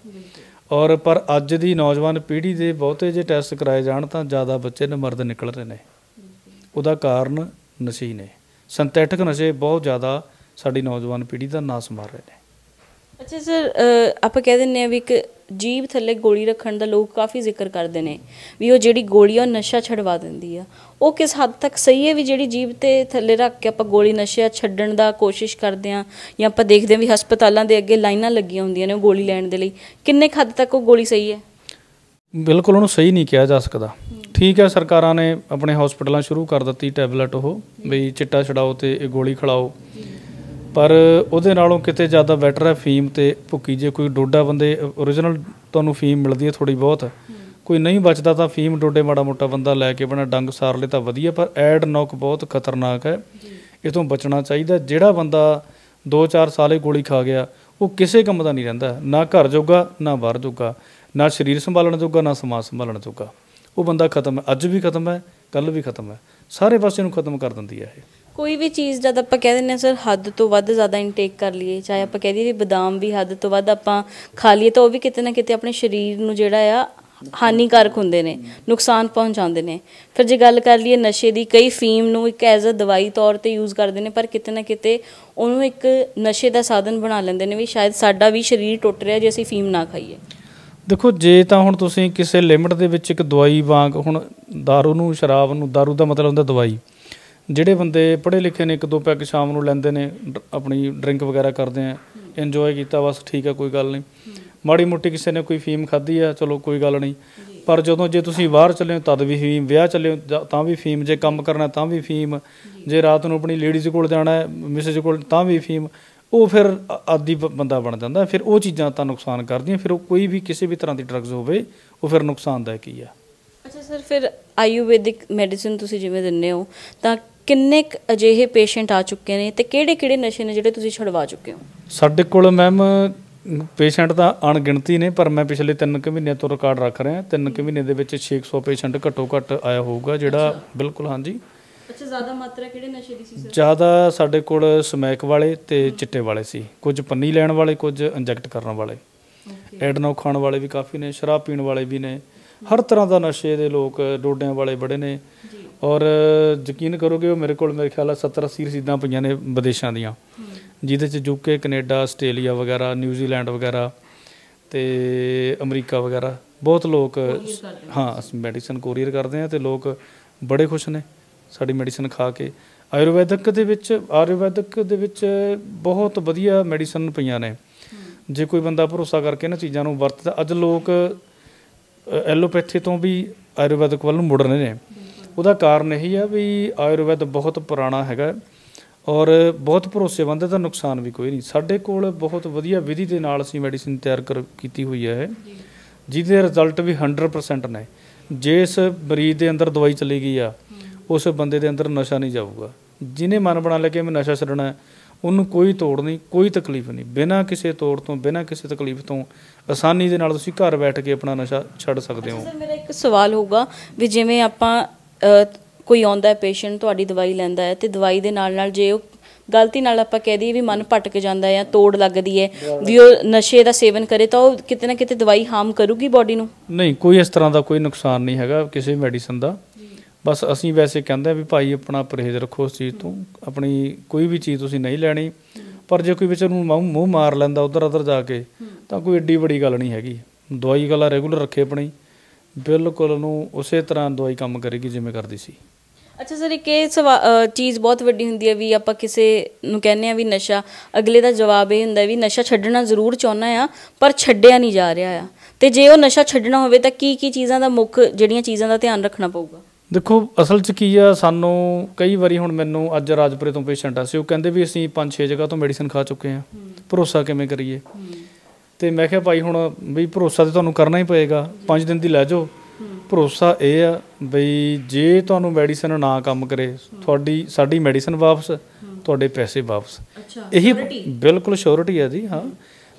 ਔਰ ਪਰ ਅੱਜ ਦੀ ਨੌਜਵਾਨ ਪੀੜ੍ਹੀ ਦੇ ਬਹੁਤੇ ਜੇ ਟੈਸਟ ਕਰਾਏ ਜਾਣ ਤਾਂ ਜ਼ਿਆਦਾ ਬੱਚੇ ਨੇ ਮਰਦ ਨਿਕਲ ਰਹੇ ਨੇ ਉਹਦਾ ਕਾਰਨ ਨਸ਼ੀ ਨੇ ਸਿੰਥੈਟਿਕ ਨਸ਼ੇ ਬਹੁਤ ਜ਼ਿਆਦਾ ਸਾਡੀ ਨੌਜਵਾਨ ਪੀੜ੍ਹੀ ਦਾ ਨਾਸ ਮਾਰ ਰਹੇ ਨੇ ਅੱਛਾ ਸਰ ਆਪਾਂ ਕਹਿ ਦਿੰਨੇ ਆ ਵੀ ਇੱਕ ਜੀਬ ਥੱਲੇ ਗੋਲੀ ਰੱਖਣ ਦਾ ਲੋਕ ਕਾਫੀ ਜ਼ਿਕਰ ਕਰਦੇ ਨੇ ਵੀ ਉਹ ਜਿਹੜੀ ਗੋਲੀ ਆ ਨਸ਼ਾ ਛਡਵਾ ਦਿੰਦੀ ਆ ਉਹ ਕਿਸ ਹੱਦ ਤੱਕ ਸਹੀ ਹੈ ਵੀ ਜਿਹੜੀ ਜੀਬ ਤੇ ਥੱਲੇ ਰੱਖ ਕੇ ਆਪਾਂ ਗੋਲੀ ਨਸ਼ਾ ਛੱਡਣ ਦਾ ਕੋਸ਼ਿਸ਼ ਕਰਦੇ ਆ ਜਾਂ ਆਪਾਂ ਦੇਖਦੇ ਆ ਵੀ ਹਸਪਤਾਲਾਂ ਦੇ ਅੱਗੇ ਲਾਈਨਾਂ ਲੱਗੀਆਂ ਹੁੰਦੀਆਂ ਨੇ ਉਹ ਗੋਲੀ ਲੈਣ ਦੇ ਲਈ ਕਿੰਨੇ ਹੱਦ ਤੱਕ ਉਹ ਗੋਲੀ ਸਹੀ ਹੈ ਬਿਲਕੁਲ ਉਹਨੂੰ ਸਹੀ ਨਹੀਂ ਕਿਹਾ ਜਾ ਸਕਦਾ ਠੀਕ ਹੈ ਸਰਕਾਰਾਂ ਨੇ ਆਪਣੇ ਹਸਪਤਾਲਾਂ ਸ਼ੁਰੂ ਕਰ ਦਿੱਤੀ ਟੈਬਲੇਟ ਉਹ ਵੀ ਚਿੱਟਾ ਛਡਾਓ ਤੇ ਇਹ ਗੋਲੀ ਖਿਲਾਓ ਪਰ ਉਹਦੇ ਨਾਲੋਂ ਕਿਤੇ ਜ਼ਿਆਦਾ ਬੈਟਰ ਹੈ ਫੀਮ ਤੇ ਭੁੱਕੀ ਜੇ ਕੋਈ ਡੋਡਾ ਬੰਦੇ origignal ਤੁਹਾਨੂੰ ਫੀਮ ਮਿਲਦੀ ਹੈ ਥੋੜੀ ਬਹੁਤ ਕੋਈ ਨਹੀਂ ਬਚਦਾ ਤਾਂ ਫੀਮ ਡੋਡੇ ਮਾੜਾ ਮੋਟਾ ਬੰਦਾ ਲੈ ਕੇ ਬਣਾ ਡੰਗ ਸਾਰ ਲੈ ਤਾਂ ਵਧੀਆ ਪਰ ਐਡ ਨੌਕ ਬਹੁਤ ਖਤਰਨਾਕ ਹੈ ਇਸ ਤੋਂ ਬਚਣਾ ਚਾਹੀਦਾ ਜਿਹੜਾ ਬੰਦਾ 2-4 ਸਾਲੇ ਗੋਲੀ ਖਾ ਗਿਆ ਉਹ ਕਿਸੇ ਕੰਮ ਦਾ ਨਹੀਂ ਰਹਿੰਦਾ ਨਾ ਘਰ ਜੋਗਾ ਨਾ ਬਾਹਰ ਜੋਗਾ ਨਾ ਸਰੀਰ ਸੰਭਾਲਣ ਜੋਗਾ ਨਾ ਸਮਾਜ ਸੰਭਾਲਣ ਜੋਗਾ ਉਹ ਬੰਦਾ ਖਤਮ ਹੈ ਅੱਜ ਵੀ ਖਤਮ ਹੈ ਕੱਲ ਵੀ ਖਤਮ ਹੈ ਸਾਰੇ ਪਾਸੇ ਨੂੰ ਖਤਮ ਕਰ ਦਿੰਦੀ ਹੈ ਇਹ ਕੋਈ ਵੀ ਚੀਜ਼ ਜਦ ਆਪਾਂ ਕਹਿ ਦਿੰਨੇ ਆ ਸਰ ਹੱਦ ਤੋਂ ਵੱਧ ਜ਼ਿਆਦਾ ਇਨਟੇਕ ਕਰ ਲਈਏ ਚਾਹੇ ਆਪਾਂ ਕਹਿ ਦਈਏ ਵੀ ਬਦਾਮ ਵੀ ਹੱਦ ਤੋਂ ਵੱਧ ਆਪਾਂ ਖਾ ਲਈਏ ਤਾਂ ਉਹ ਵੀ ਕਿਤੇ ਨਾ ਕਿਤੇ ਆਪਣੇ ਸਰੀਰ ਨੂੰ ਜਿਹੜਾ ਆ ਹਾਨੀਕਾਰਕ ਹੁੰਦੇ ਨੇ ਨੁਕਸਾਨ ਪਹੁੰਚਾਉਂਦੇ ਨੇ ਫਿਰ ਜੇ ਗੱਲ ਕਰ ਲਈਏ ਨਸ਼ੇ ਦੀ ਕਈ ਫੀਮ ਨੂੰ ਇੱਕ ਐਜ਼ ਅ ਦਵਾਈ ਤੌਰ ਤੇ ਯੂਜ਼ ਕਰਦੇ ਨੇ ਪਰ ਕਿਤੇ ਨਾ ਕਿਤੇ ਉਹਨੂੰ ਇੱਕ ਨਸ਼ੇ ਦਾ ਸਾਧਨ ਬਣਾ ਲੈਂਦੇ ਨੇ ਵੀ ਸ਼ਾਇਦ ਸਾਡਾ ਵੀ ਸਰੀਰ ਟੁੱਟ ਰਿਹਾ ਜੇ ਅਸੀਂ ਫੀਮ ਨਾ ਖਾਈਏ ਦੇਖੋ ਜੇ ਤਾਂ ਹੁਣ ਤੁਸੀਂ ਕਿਸੇ ਲਿਮਟ ਦੇ ਵਿੱਚ ਇੱਕ ਦਵਾਈ ਵਾਂਗ ਹੁਣ दारू ਨੂੰ ਸ਼ਰਾਬ ਨੂੰ दारू ਦਾ ਮਤਲਬ ਹੁੰਦਾ ਦਵਾਈ ਜਿਹੜੇ ਬੰਦੇ ਪੜ੍ਹੇ ਲਿਖੇ ਨੇ ਇੱਕ ਦੋ ਪੈਗ ਸ਼ਾਮ ਨੂੰ ਲੈਂਦੇ ਨੇ ਆਪਣੀ ਡਰਿੰਕ ਵਗੈਰਾ ਕਰਦੇ ਆ ਇੰਜੋਏ ਕੀਤਾ ਬਸ ਠੀਕ ਆ ਕੋਈ ਗੱਲ ਨਹੀਂ ਮਾੜੀ ਮੋਟੀ ਕਿਸੇ ਨੇ ਕੋਈ ਫੀਮ ਖਾਧੀ ਆ ਚਲੋ ਕੋਈ ਗੱਲ ਨਹੀਂ ਪਰ ਜਦੋਂ ਜੇ ਤੁਸੀਂ ਬਾਹਰ ਚੱਲੇ ਹੋ ਤਦ ਵੀ ਫੀਮ ਵਿਆਹ ਚੱਲੇ ਹੋ ਤਾਂ ਵੀ ਫੀਮ ਜੇ ਕੰਮ ਕਰਨਾ ਤਾਂ ਵੀ ਫੀਮ ਜੇ ਰਾਤ ਨੂੰ ਆਪਣੀ ਲੇਡੀਜ਼ ਕੋਲ ਜਾਣਾ ਹੈ ਮਿਸਜ ਕੋਲ ਤਾਂ ਵੀ ਫੀਮ ਉਹ ਫਿਰ ਆਦੀ ਬੰਦਾ ਬਣ ਜਾਂਦਾ ਫਿਰ ਉਹ ਚੀਜ਼ਾਂ ਤਾਂ ਨੁਕਸਾਨ ਕਰਦੀਆਂ ਫਿਰ ਉਹ ਕੋਈ ਵੀ ਕਿਸੇ ਵੀ ਤਰ੍ਹਾਂ ਦੀ ਡਰੱਗਸ ਹੋਵੇ ਉਹ ਫਿਰ ਨੁਕਸਾਨਦਾਇਕ ਹੀ ਆ ਅੱਛਾ ਸਰ ਫਿਰ ਆਯੁਰਵੈਦਿਕ ਮੈਡੀਸਿਨ ਤੁਸੀਂ ਜਿਵੇਂ ਦਿੰਨੇ ਹੋ ਤਾਂ ਕਿੰਨੇ ਅਜਿਹੇ ਪੇਸ਼ੈਂਟ ਆ ਚੁੱਕੇ ਨੇ ਤੇ ਕਿਹੜੇ ਕਿਹੜੇ ਨਸ਼ੇ ਨੇ ਜਿਹੜੇ ਤੁਸੀਂ ਛਡਵਾ ਚੁੱਕੇ ਹੋ ਸਾਡੇ ਕੋਲ ਮੈਮ ਪੇਸ਼ੈਂਟ ਤਾਂ ਅਣਗਿਣਤੀ ਨੇ ਪਰ ਮੈਂ ਪਿਛਲੇ 3 ਕੁ ਮਹੀਨਿਆਂ ਤੋਂ ਰਿਕਾਰਡ ਰੱਖ ਰਿਹਾ 3 ਕੁ ਮਹੀਨੇ ਦੇ ਵਿੱਚ 600 ਪੇਸ਼ੈਂਟ ਘੱਟੋ ਘੱਟ ਆਇਆ ਹੋਊਗਾ ਜਿਹੜਾ ਬਿਲਕੁਲ ਹਾਂਜੀ ਅੱਛਾ ਜ਼ਿਆਦਾ ਮਾਤਰਾ ਕਿਹੜੇ ਨਸ਼ੇ ਦੀ ਸੀ ਸਰ ਜ਼ਿਆਦਾ ਸਾਡੇ ਕੋਲ ਸਮੈਕ ਵਾਲੇ ਤੇ ਚਿੱਟੇ ਵਾਲੇ ਸੀ ਕੁਝ ਪੰਨੀ ਲੈਣ ਵਾਲੇ ਕੁਝ ਇੰਜੈਕਟ ਕਰਨ ਵਾਲੇ ਐਡਨੋ ਖਾਣ ਵਾਲੇ ਵੀ ਕਾਫੀ ਨੇ ਸ਼ਰਾਬ ਪੀਣ ਵਾਲੇ ਵੀ ਨੇ ਹਰ ਤਰ੍ਹਾਂ ਦਾ ਨਸ਼ੇ ਦੇ ਲੋਕ ਡੋਡਿਆਂ ਵਾਲੇ ਬੜੇ ਨੇ ਔਰ ਯਕੀਨ ਕਰੋਗੇ ਉਹ ਮੇਰੇ ਕੋਲ ਮੇਰੇ ਖਿਆਲ ਆ 70 80 ਰਸੀਦਾਂ ਪਈਆਂ ਨੇ ਵਿਦੇਸ਼ਾਂ ਦੀਆਂ ਜਿਹਦੇ ਚ ਯੂਕੇ ਕੈਨੇਡਾ ਆਸਟ੍ਰੇਲੀਆ ਵਗੈਰਾ ਨਿਊਜ਼ੀਲੈਂਡ ਵਗੈਰਾ ਤੇ ਅਮਰੀਕਾ ਵਗੈਰਾ ਬਹੁਤ ਲੋਕ ਹਾਂ ਅਸੀਂ ਮੈਡੀਸਨ ਕੋਰੀਅਰ ਕਰਦੇ ਆ ਤੇ ਲੋਕ ਬੜੇ ਖੁਸ਼ ਨੇ ਸਾਡੀ ਮੈਡੀਸਨ ਖਾ ਕੇ ਆਯੁਰਵੈਦਿਕ ਦੇ ਵਿੱਚ ਆਯੁਰਵੈਦਿਕ ਦੇ ਵਿੱਚ ਬਹੁਤ ਵਧੀਆ ਮੈਡੀਸਨ ਪਈਆਂ ਨੇ ਜੇ ਕੋਈ ਬੰਦਾ ਭਰੋਸਾ ਕਰਕੇ ਇਹਨਾਂ ਚੀਜ਼ਾਂ ਨੂੰ ਵਰਤਦਾ ਅੱਜ ਲੋਕ ਐਲੋਪੈਥੀ ਤੋਂ ਵੀ ਆਯੁਰਵੈਦਿਕ ਵੱਲ ਨੂੰ ਮੁੜ ਰਹੇ ਨੇ ਉਹਦਾ ਕਾਰਨ ਇਹੀ ਆ ਵੀ ਆਯੁਰਵੈਦ ਬਹੁਤ ਪੁਰਾਣਾ ਹੈਗਾ ਔਰ ਬਹੁਤ ਭਰੋਸੇਮੰਦ ਤਾਂ ਨੁਕਸਾਨ ਵੀ ਕੋਈ ਨਹੀਂ ਸਾਡੇ ਕੋਲ ਬਹੁਤ ਵਧੀਆ ਵਿਧੀ ਦੇ ਨਾਲ ਅਸੀਂ ਮੈਡੀਸਿਨ ਤਿਆਰ ਕਰ ਕੀਤੀ ਹੋਈ ਹੈ ਜਿਹਦੇ ਰਿਜ਼ਲਟ ਵੀ 100% ਨੇ ਜੇ ਇਸ ਮਰੀਜ਼ ਦੇ ਅੰਦਰ ਦਵਾਈ ਚਲੀ ਗਈ ਆ ਉਸ ਬੰਦੇ ਦੇ ਅੰਦਰ ਨਸ਼ਾ ਨਹੀਂ ਜਾਊਗਾ ਜਿਨੇ ਮਨ ਬਣਾ ਲਿਆ ਕਿ ਮੈਂ ਨਸ਼ਾ ਛੱਡਣਾ ਉਹਨੂੰ ਕੋਈ ਤੋੜ ਨਹੀਂ ਕੋਈ ਤਕਲੀਫ ਨਹੀਂ ਬਿਨਾਂ ਕਿਸੇ ਤੋੜ ਤੋਂ ਬਿਨਾਂ ਕਿਸੇ ਤਕਲੀਫ ਤੋਂ ਆਸਾਨੀ ਦੇ ਨਾਲ ਤੁਸੀਂ ਘਰ ਬੈਠ ਕੇ ਆਪਣਾ ਨਸ਼ਾ ਛੱਡ ਸਕਦੇ ਹੋ ਸਰ ਮੇਰਾ ਇੱਕ ਸਵਾਲ ਹੋਊਗਾ ਵੀ ਜਿਵੇਂ ਆਪਾਂ ਕੋਈ ਆਉਂਦਾ ਹੈ ਪੇਸ਼ੈਂਟ ਤੁਹਾਡੀ ਦਵਾਈ ਲੈਂਦਾ ਹੈ ਤੇ ਦਵਾਈ ਦੇ ਨਾਲ ਨਾਲ ਜੇ ਉਹ ਗਲਤੀ ਨਾਲ ਆਪਾਂ ਕਹਿ ਦਈਏ ਵੀ ਮਨ ਭਟਕ ਜਾਂਦਾ ਹੈ ਜਾਂ ਤੋੜ ਲੱਗਦੀ ਹੈ ਵੀ ਉਹ ਨਸ਼ੇ ਦਾ ਸੇਵਨ ਕਰੇ ਤਾਂ ਉਹ ਕਿਤੇ ਨਾ ਕਿਤੇ ਦਵਾਈ ਹਾਮ ਕਰੂਗੀ ਬਾਡੀ ਨੂੰ ਨਹੀਂ ਕੋਈ ਇਸ ਤਰ੍ਹਾਂ ਦਾ ਕੋਈ ਨੁਕਸਾਨ ਨਹੀਂ ਹੈਗਾ ਕਿਸੇ ਮੈਡੀਸਨ ਦਾ ਬਸ ਅਸੀਂ ਵੈਸੇ ਕਹਿੰਦੇ ਆ ਵੀ ਭਾਈ ਆਪਣਾ ਪਰਹੇਜ਼ ਰੱਖੋ ਉਸ ਚੀਜ਼ ਤੋਂ ਆਪਣੀ ਕੋਈ ਵੀ ਚੀਜ਼ ਤੁਸੀਂ ਨਹੀਂ ਲੈਣੀ ਪਰ ਜੇ ਕੋਈ ਵਿੱਚ ਨੂੰ ਮੂੰਹ ਮਾਰ ਲੈਂਦਾ ਉਧਰ ਉਧਰ ਜਾ ਕੇ ਤਾਂ ਕੋਈ ਏਡੀ ਵੱਡੀ ਗੱਲ ਨਹੀਂ ਹੈਗੀ ਦਵਾਈ ਗਲਾ ਰੈਗੂਲਰ ਰੱਖੇ ਆਪਣੀ ਬਿਲਕੁਲ ਨੂੰ ਉਸੇ ਤਰ੍ਹਾਂ ਦਵਾਈ ਕੰਮ ਕਰੇਗੀ ਜਿਵੇਂ ਕਰਦੀ ਸੀ ਅੱਛਾ ਸਰ ਇੱਕ ਇਹ ਚੀਜ਼ ਬਹੁਤ ਵੱਡੀ ਹੁੰਦੀ ਹੈ ਵੀ ਆਪਾਂ ਕਿਸੇ ਨੂੰ ਕਹਿੰਨੇ ਆ ਵੀ ਨਸ਼ਾ ਅਗਲੇ ਦਾ ਜਵਾਬ ਇਹ ਹੁੰਦਾ ਵੀ ਨਸ਼ਾ ਛੱਡਣਾ ਜ਼ਰੂਰ ਚਾਹੁੰਦਾ ਆ ਪਰ ਛੱਡਿਆ ਨਹੀਂ ਜਾ ਰਿਹਾ ਆ ਤੇ ਜੇ ਉਹ ਨਸ਼ਾ ਛੱਡਣਾ ਹੋਵੇ ਤਾਂ ਕੀ ਕੀ ਚੀਜ਼ਾਂ ਦਾ ਮੁੱਖ ਜਿਹੜੀਆਂ ਚੀਜ਼ਾਂ ਦਾ ਧਿਆਨ ਰੱਖਣਾ ਪਊਗਾ ਦੇਖੋ ਅਸਲ 'ਚ ਕੀ ਆ ਸਾਨੂੰ ਕਈ ਵਾਰੀ ਹੁਣ ਮੈਨੂੰ ਅੱਜ ਰਾਜਪੁਰੇ ਤੋਂ ਪੇਸ਼ੈਂਟ ਆ ਸੀ ਉਹ ਕਹਿੰਦੇ ਵੀ ਅਸੀਂ 5-6 ਜਗ੍ਹਾ ਤੋਂ ਮੈਡੀਸਿਨ ਖਾ ਚੁੱਕੇ ਆ ਭਰੋਸਾ ਕਿਵੇਂ ਕਰੀਏ ਤੇ ਮੈਂ ਕਿਹਾ ਭਾਈ ਹੁਣ ਵੀ ਭਰੋਸਾ ਤੇ ਤੁਹਾਨੂੰ ਕਰਨਾ ਹੀ ਪਏਗਾ 5 ਦਿਨ ਦੀ ਲੈ ਜਾਓ ਭਰੋਸਾ ਇਹ ਆ ਬਈ ਜੇ ਤੁਹਾਨੂੰ ਮੈਡੀਸਨ ਨਾ ਕੰਮ ਕਰੇ ਤੁਹਾਡੀ ਸਾਡੀ ਮੈਡੀਸਨ ਵਾਪਸ ਤੁਹਾਡੇ ਪੈਸੇ ਵਾਪਸ ਇਹੀ ਬਿਲਕੁਲ ਸ਼ੋਰਟੀ ਹੈ ਜੀ ਹਾਂ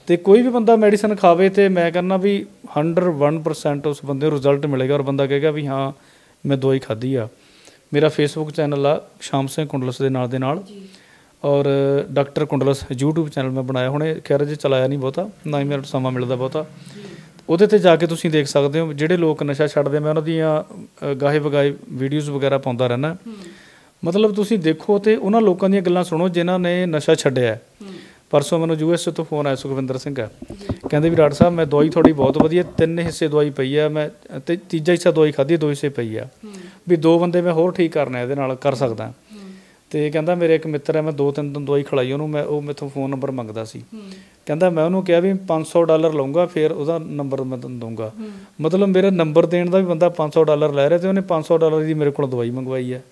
ਤੇ ਕੋਈ ਵੀ ਬੰਦਾ ਮੈਡੀਸਨ ਖਾਵੇ ਤੇ ਮੈਂ ਕਹਿੰਦਾ ਵੀ 101% ਉਸ ਬੰਦੇ ਨੂੰ ਰਿਜ਼ਲਟ ਮਿਲੇਗਾ ਔਰ ਬੰਦਾ ਕਹੇਗਾ ਵੀ ਹਾਂ ਮੈਂ ਦਵਾਈ ਖਾਧੀ ਆ ਮੇਰਾ ਫੇਸਬੁੱਕ ਚੈਨਲ ਆ ਸ਼ਾਮ ਸਿੰਘ ਕੁੰਡਲਸ ਦੇ ਨਾਲ ਦੇ ਨਾਲ ਔਰ ਡਾਕਟਰ ਕੁੰਡਲਸ YouTube ਚੈਨਲ ਮੈਂ ਬਣਾਇਆ ਹੁਣੇ ਖੈਰ ਜੇ ਚਲਾਇਆ ਨਹੀਂ ਬਹੁਤਾ ਨਾ ਹੀ ਮੇਰਾ ਸਮਾਂ ਮਿਲਦਾ ਬਹੁਤਾ ਉਹਦੇ ਤੇ ਜਾ ਕੇ ਤੁਸੀਂ ਦੇਖ ਸਕਦੇ ਹੋ ਜਿਹੜੇ ਲੋਕ ਨਸ਼ਾ ਛੱਡਦੇ ਮੈਂ ਉਹਨਾਂ ਦੀਆਂ ਗਾਹੇ ਵਗਾਏ ਵੀਡੀਓਜ਼ ਵਗੈਰਾ ਪਾਉਂਦਾ ਰਹਿਣਾ ਮਤਲਬ ਤੁਸੀਂ ਦੇਖੋ ਤੇ ਉਹਨਾਂ ਲੋਕਾਂ ਦੀਆਂ ਗੱਲਾਂ ਸੁਣੋ ਜਿਨ੍ਹਾਂ ਨੇ ਨਸ਼ਾ ਛੱਡਿਆ ਪਰਸੋਂ ਮੈਨੂੰ ਯੂਐਸ ਤੋਂ ਫੋਨ ਆਇਆ ਸੁਖਵਿੰਦਰ ਸਿੰਘ ਆ ਕਹਿੰਦੇ ਵੀ ਡਾਕਟਰ ਸਾਹਿਬ ਮੈਂ ਦਵਾਈ ਤੁਹਾਡੀ ਬਹੁਤ ਵਧੀਆ ਤਿੰਨ ਹਿੱਸੇ ਦਵਾਈ ਪਈ ਆ ਮੈਂ ਤੇ ਤੀਜਾ ਹਿੱਸਾ ਦਵਾਈ ਖਾਧੀ ਦੋ ਹਿੱਸੇ ਪਈ ਆ ਵੀ ਦੋ ਬੰਦੇ ਮੈਂ ਹੋਰ ਠੀਕ ਆ ਇਹਦੇ ਨਾਲ ਕਰ ਸਕਦਾ ਤੇ ਕਹਿੰਦਾ ਮੇਰੇ ਇੱਕ ਮਿੱਤਰ ਹੈ ਮੈਂ ਦੋ ਤਿੰਨ ਦਿਨ ਦਵਾਈ ਖਿਲਾਈ ਉਹਨੂੰ ਮੈਂ ਉਹ ਮੇਥੋਂ ਫੋਨ ਨੰਬਰ ਮੰਗਦਾ ਸੀ ਕਹਿੰਦਾ ਮੈਂ ਉਹਨੂੰ ਕਿਹਾ ਵੀ 500 ਡਾਲਰ ਲਵਾਂਗਾ ਫਿਰ ਉਹਦਾ ਨੰਬਰ ਮੈਂ ਤੁਹਾਨੂੰ ਦਊਂਗਾ ਮਤਲਬ ਮੇਰਾ ਨੰਬਰ ਦੇਣ ਦਾ ਵੀ ਬੰਦਾ 500 ਡਾਲਰ ਲੈ ਰਿਹਾ ਤੇ ਉਹਨੇ 500 ਡਾਲਰ ਦੀ ਮੇਰੇ ਕੋਲ ਦਵਾਈ ਮੰਗਵਾਈ ਹੈ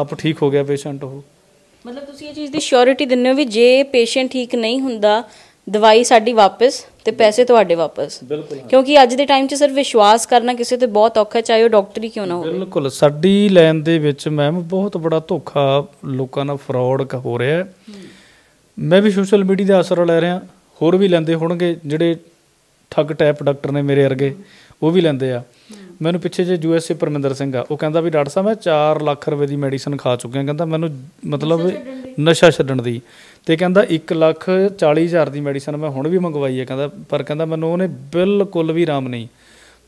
ਆਪ ਠੀਕ ਹੋ ਗਿਆ ਪੇਸ਼ੈਂਟ ਉਹ ਮਤਲਬ ਤੁਸੀਂ ਇਹ ਚੀਜ਼ ਦੀ ਸ਼ੋਰਿਟੀ ਦਿੰਦੇ ਹੋ ਵੀ ਜੇ ਪੇਸ਼ੈਂਟ ਠੀਕ ਨਹੀਂ ਹੁੰਦਾ ਦਵਾਈ ਸਾਡੀ ਵਾਪਸ ਤੇ ਪੈਸੇ ਤੁਹਾਡੇ ਵਾਪਸ ਕਿਉਂਕਿ ਅੱਜ ਦੇ ਟਾਈਮ 'ਚ ਸਿਰਫ ਵਿਸ਼ਵਾਸ ਕਰਨਾ ਕਿਸੇ ਤੇ ਬਹੁਤ ਔਖਾ ਚਾਹੇ ਉਹ ਡਾਕਟਰ ਹੀ ਕਿਉਂ ਨਾ ਹੋਵੇ ਬਿਲਕੁਲ ਸਾਡੀ ਲਾਈਨ ਦੇ ਵਿੱਚ ਮੈਮ ਬਹੁਤ ਬੜਾ ਧੋਖਾ ਲੋਕਾਂ ਨਾਲ ਫਰਾਡ ਹੋ ਰਿਹਾ ਮੈਂ ਵੀ ਸੋਸ਼ਲ ਮੀਡੀਆ ਦਾ ਅਸਰ ਲੈ ਰਿਹਾ ਹੋਰ ਵੀ ਲੈਂਦੇ ਹੋਣਗੇ ਜਿਹੜੇ ਠੱਗ ਟਾਈਪ ਡਾਕਟਰ ਨੇ ਮੇਰੇ ਵਰਗੇ ਉਹ ਵੀ ਲੈਂਦੇ ਆ ਮੈਨੂੰ ਪਿੱਛੇ ਜੇ ਯੂਐਸਏ ਪਰਮਿੰਦਰ ਸਿੰਘ ਆ ਉਹ ਕਹਿੰਦਾ ਵੀ ਡਾਕਟਰ ਸਾਹਿਬ ਮੈਂ 4 ਲੱਖ ਰੁਪਏ ਦੀ ਮੈਡੀਸਨ ਖਾ ਚੁੱਕਿਆ ਕਹਿੰਦਾ ਮੈਨੂੰ ਮਤਲਬ ਨਸ਼ਾ ਛੱਡਣ ਦੀ ਤੇ ਕਹਿੰਦਾ 1 ਲੱਖ 40 ਹਜ਼ਾਰ ਦੀ ਮੈਡੀਸਨ ਮੈਂ ਹੁਣ ਵੀ ਮੰਗਵਾਈ ਹੈ ਕਹਿੰਦਾ ਪਰ ਕਹਿੰਦਾ ਮੈਨੂੰ ਉਹਨੇ ਬਿਲਕੁਲ ਵੀ ਆਰਾਮ ਨਹੀਂ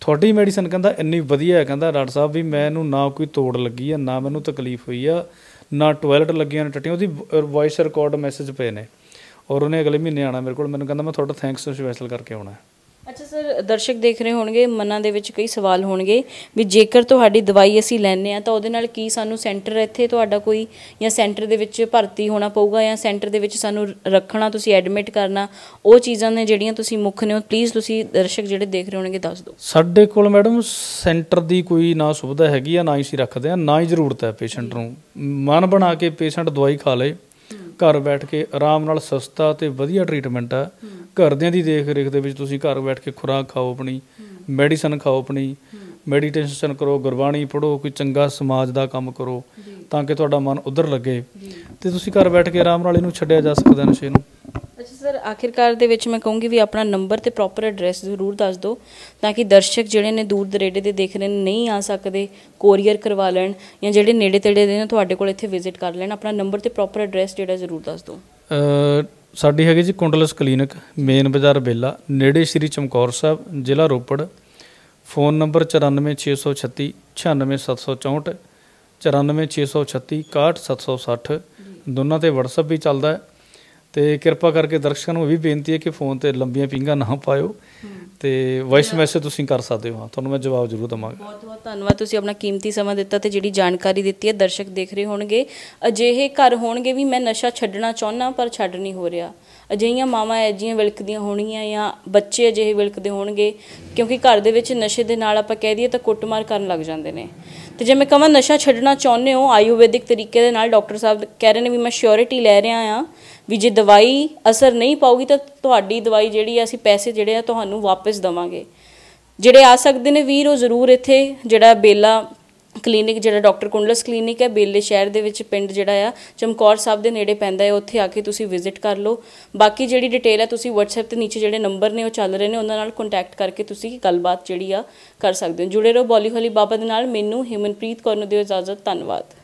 ਤੁਹਾਡੀ ਮੈਡੀਸਨ ਕਹਿੰਦਾ ਇੰਨੀ ਵਧੀਆ ਹੈ ਕਹਿੰਦਾ ਡਾਕਟਰ ਸਾਹਿਬ ਵੀ ਮੈਨੂੰ ਨਾ ਕੋਈ ਤੋੜ ਲੱਗੀ ਆ ਨਾ ਮੈਨੂੰ ਤਕਲੀਫ ਹੋਈ ਆ ਨਾ ਟਾਇਲਟ ਲੱਗੀਆਂ ਨੇ ਟੱਟੀਆਂ ਉਹਦੀ ਵੌਇਸ ਰਿਕਾਰਡ ਮੈਸੇਜ ਪਏ ਨੇ ਔਰ ਉਹਨੇ ਅਗਲੇ ਮਹੀਨੇ ਆਣਾ ਮੇਰੇ ਕੋਲ ਮੈਨੂੰ ਕਹਿੰਦਾ ਮੈਂ ਤੁਹਾਡਾ ਥੈਂਕਸ ਸਪੈਸ਼ਲ ਕਰਕੇ ਆਉਣਾ ਹੈ ਅੱਛਾ ਸਰ ਦਰਸ਼ਕ ਦੇਖ ਰਹੇ ਹੋਣਗੇ ਮਨਾਂ ਦੇ ਵਿੱਚ ਕਈ ਸਵਾਲ ਹੋਣਗੇ ਵੀ ਜੇਕਰ ਤੁਹਾਡੀ ਦਵਾਈ ਅਸੀਂ ਲੈਣੇ ਆ ਤਾਂ ਉਹਦੇ ਨਾਲ ਕੀ ਸਾਨੂੰ ਸੈਂਟਰ ਇੱਥੇ ਤੁਹਾਡਾ ਕੋਈ ਜਾਂ ਸੈਂਟਰ ਦੇ ਵਿੱਚ ਭਰਤੀ ਹੋਣਾ ਪਊਗਾ ਜਾਂ ਸੈਂਟਰ ਦੇ ਵਿੱਚ ਸਾਨੂੰ ਰੱਖਣਾ ਤੁਸੀਂ ਐਡਮਿਟ ਕਰਨਾ ਉਹ ਚੀਜ਼ਾਂ ਨੇ ਜਿਹੜੀਆਂ ਤੁਸੀਂ ਮੁੱਖ ਨੇ ਪਲੀਜ਼ ਤੁਸੀਂ ਦਰਸ਼ਕ ਜਿਹੜੇ ਦੇਖ ਰਹੇ ਹੋਣਗੇ ਦੱਸ ਦਿਓ ਸਾਡੇ ਕੋਲ ਮੈਡਮ ਸੈਂਟਰ ਦੀ ਕੋਈ ਨਾ ਸੁਵਿਧਾ ਹੈਗੀ ਆ ਨਾ ਹੀ ਅਸੀਂ ਰੱਖਦੇ ਆ ਨਾ ਹੀ ਜ਼ਰੂਰਤ ਹੈ ਪੇਸ਼ੈਂਟ ਨੂੰ ਮਨ ਬਣਾ ਕੇ ਪੇਸ਼ੈਂਟ ਦਵਾਈ ਖਾ ਲੇ ਘਰ ਬੈਠ ਕੇ ਆਰਾਮ ਨਾਲ ਸਸਤਾ ਤੇ ਵਧੀਆ ਟ੍ਰੀਟਮੈਂਟ ਆ ਘਰਦਿਆਂ ਦੀ ਦੇਖ ਰੇਖ ਦੇ ਵਿੱਚ ਤੁਸੀਂ ਘਰ ਬੈਠ ਕੇ ਖੁਰਾਕ ਖਾਓ ਆਪਣੀ ਮੈਡੀਸਨ ਖਾਓ ਆਪਣੀ ਮੈਡੀਟੇਸ਼ਨ ਕਰੋ ਗੁਰਬਾਣੀ ਪੜੋ ਕੋਈ ਚੰਗਾ ਸਮਾਜ ਦਾ ਕੰਮ ਕਰੋ ਤਾਂ ਕਿ ਤੁਹਾਡਾ ਮਨ ਉਧਰ ਲੱਗੇ ਤੇ ਤੁਸੀਂ ਘਰ ਬੈਠ ਕੇ ਆਰਾਮ ਨਾਲ ਇਹਨੂੰ ਛੱਡਿਆ ਜਾ ਸਕਦਾ ਨਸ਼ੇ ਨੂੰ ਅੱਛਾ ਸਰ ਆਖਿਰਕਾਰ ਦੇ ਵਿੱਚ ਮੈਂ ਕਹੂੰਗੀ ਵੀ ਆਪਣਾ ਨੰਬਰ ਤੇ ਪ੍ਰੋਪਰ ਐਡਰੈਸ ਜ਼ਰੂਰ ਦੱਸ ਦਿਓ ਤਾਂ ਕਿ ਦਰਸ਼ਕ ਜਿਹੜੇ ਨੇ ਦੂਰ ਦਰੇਡੇ ਦੇ ਦੇਖ ਰਹੇ ਨੇ ਨਹੀਂ ਆ ਸਕਦੇ ਕੋਰੀਅਰ ਕਰਵਾ ਲੈਣ ਜਾਂ ਜਿਹੜੇ ਨੇੜੇ ਤੇੜੇ ਦੇ ਨੇ ਤੁਹਾਡੇ ਕੋਲ ਇੱਥੇ ਵਿਜ਼ਿਟ ਕਰ ਲੈਣ ਆਪਣਾ ਨੰਬਰ ਤੇ ਪ੍ਰੋਪਰ ਐਡਰੈਸ ਜਿਹੜਾ ਜ਼ਰੂਰ ਦੱਸ ਦਿਓ ਸਾਡੀ ਹੈਗੀ ਜੀ ਕੁੰਡਲਸ ਕਲੀਨਿਕ ਮੇਨ ਬਾਜ਼ਾਰ ਬੇਲਾ ਨੇੜੇ ਸ਼੍ਰੀ ਚਮਕੌਰ ਸਾਹਿਬ ਜ਼ਿਲ੍ਹਾ ਰੋਪੜ ਫੋਨ ਨੰਬਰ 94636 96764 94636 61760 ਦੋਨਾਂ ਤੇ WhatsApp ਵੀ ਚੱਲਦਾ ਹੈ ਤੇ ਕਿਰਪਾ ਕਰਕੇ ਦਰਸ਼ਕਾਂ ਨੂੰ ਵੀ ਬੇਨਤੀ ਹੈ ਕਿ ਫੋਨ ਤੇ ਲੰਬੀਆਂ ਪਿੰਗਾਂ ਨਾ ਪਾਇਓ ਤੇ ਵਾਇਸ ਮੈਸੇਜ ਤੁਸੀਂ ਕਰ ਸਕਦੇ ਹੋ ਤੁਹਾਨੂੰ ਮੈਂ ਜਵਾਬ ਜ਼ਰੂਰ ਦਵਾਂਗਾ ਬਹੁਤ ਬਹੁਤ ਧੰਨਵਾਦ ਤੁਸੀਂ ਆਪਣਾ ਕੀਮਤੀ ਸਮਾਂ ਦਿੱਤਾ ਤੇ ਜਿਹੜੀ ਜਾਣਕਾਰੀ ਦਿੱਤੀ ਹੈ ਦਰਸ਼ਕ ਦੇਖ ਰਹੇ ਹੋਣਗੇ ਅਜਿਹੇ ਘਰ ਹੋਣਗੇ ਵੀ ਮੈਂ ਨਸ਼ਾ ਛੱਡਣਾ ਚਾਹੁੰਨਾ ਪਰ ਛੱਡ ਨਹੀਂ ਹੋ ਰਿਹਾ ਅਜਿਹੀਆਂ ਮਾਵਾਂ ਐਜੀਆਂ ਵਿਲਕਦੀਆਂ ਹੋਣੀਆਂ ਜਾਂ ਬੱਚੇ ਅਜਿਹੇ ਵਿਲਕਦੇ ਹੋਣਗੇ ਕਿਉਂਕਿ ਘਰ ਦੇ ਵਿੱਚ ਨਸ਼ੇ ਦੇ ਨਾਲ ਆਪਾਂ ਕਹਿ ਦਈਏ ਤਾਂ ਕੁੱਟਮਾਰ ਕਰਨ ਲੱਗ ਜਾਂਦੇ ਨੇ ਤੇ ਜੇ ਮੈਂ ਕਹਾਂ ਨਸ਼ਾ ਛੱਡਣਾ ਚਾਹੁੰਨੇ ਹੋ ਆਯੁਰਵੈਦਿਕ ਤਰੀਕੇ ਦੇ ਨਾਲ ਡਾਕਟਰ ਸਾਹਿਬ ਕਹਿ ਰਹੇ ਨੇ ਵੀ ਮੈਂ ਸ਼ੋਰਿਟੀ ਲੈ ਰਿਹਾ ਆ ਵੀ ਜੇ ਦਵਾਈ ਅਸਰ ਨਹੀਂ ਪਾਉਗੀ ਤਾਂ ਤੁਹਾਡੀ ਦਵਾਈ ਜਿਹੜੀ ਹੈ ਅਸੀਂ ਪੈਸੇ ਜਿਹੜੇ ਆ ਤੁਹਾਨੂੰ ਵਾਪਸ ਦਵਾਂਗੇ ਜਿਹੜੇ ਆ ਸਕਦੇ ਨੇ ਵੀਰ ਉਹ ਜ਼ਰੂਰ ਇੱਥੇ ਜਿਹੜਾ ਬੇਲਾ ਕਲੀਨਿਕ ਜਿਹੜਾ ਡਾਕਟਰ ਕੁੰਡਲਸ ਕਲੀਨਿਕ ਹੈ ਬੇਲੇ ਸ਼ਹਿਰ ਦੇ ਵਿੱਚ ਪਿੰਡ ਜਿਹੜਾ ਆ ਚਮਕੌਰ ਸਾਹਿਬ ਦੇ ਨੇੜੇ ਪੈਂਦਾ ਹੈ ਉੱਥੇ ਆ ਕੇ ਤੁਸੀਂ ਵਿਜ਼ਿਟ ਕਰ ਲਓ ਬਾਕੀ ਜਿਹੜੀ ਡਿਟੇਲ ਹੈ ਤੁਸੀਂ WhatsApp ਤੇ ਨੀਚੇ ਜਿਹੜੇ ਨੰਬਰ ਨੇ ਉਹ ਚੱਲ ਰਹੇ ਨੇ ਉਹਨਾਂ ਨਾਲ ਕੰਟੈਕਟ ਕਰਕੇ ਤੁਸੀਂ ਗੱਲਬਾਤ ਜਿਹੜੀ ਆ ਕਰ ਸਕਦੇ ਹੋ ਜੁੜੇ ਰਹੋ ਬੋਲੀ ਹੋਲੀ ਬਾਬਾ ਦੇ ਨਾਲ ਮੈਨੂੰ ਹਿਮਨਪ੍ਰੀਤ ਕੌਰ ਨੂੰ ਦਿਓ ਇਜਾਜ਼ਤ ਧੰਨਵਾਦ